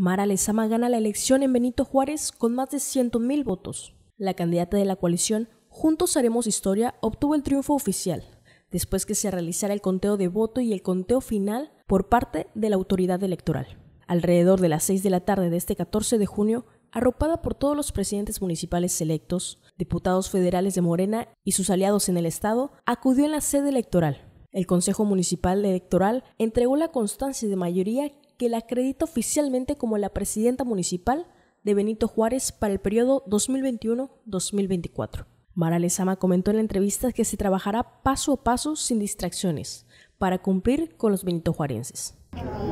Mara Lezama gana la elección en Benito Juárez con más de 100.000 votos. La candidata de la coalición Juntos Haremos Historia obtuvo el triunfo oficial, después que se realizara el conteo de voto y el conteo final por parte de la autoridad electoral. Alrededor de las 6 de la tarde de este 14 de junio, arropada por todos los presidentes municipales electos, diputados federales de Morena y sus aliados en el Estado, acudió en la sede electoral. El Consejo Municipal Electoral entregó la constancia de mayoría que la acredita oficialmente como la presidenta municipal de Benito Juárez para el periodo 2021-2024. Mara Lezama comentó en la entrevista que se trabajará paso a paso sin distracciones para cumplir con los benitojuarenses.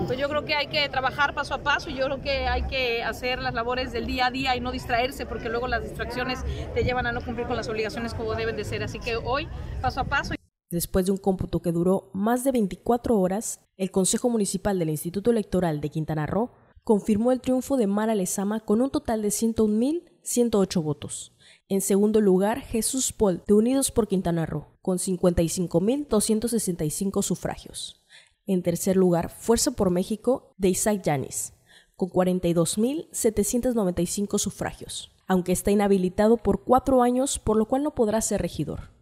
Pues yo creo que hay que trabajar paso a paso, yo creo que hay que hacer las labores del día a día y no distraerse porque luego las distracciones te llevan a no cumplir con las obligaciones como deben de ser. Así que hoy, paso a paso, Después de un cómputo que duró más de 24 horas, el Consejo Municipal del Instituto Electoral de Quintana Roo confirmó el triunfo de Mara Lezama con un total de 101.108 votos. En segundo lugar, Jesús Paul, de Unidos por Quintana Roo, con 55.265 sufragios. En tercer lugar, Fuerza por México, de Isaac Yanis, con 42.795 sufragios, aunque está inhabilitado por cuatro años, por lo cual no podrá ser regidor.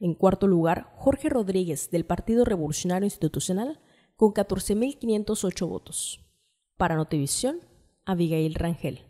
En cuarto lugar, Jorge Rodríguez del Partido Revolucionario Institucional con 14.508 votos. Para Notivisión, Abigail Rangel.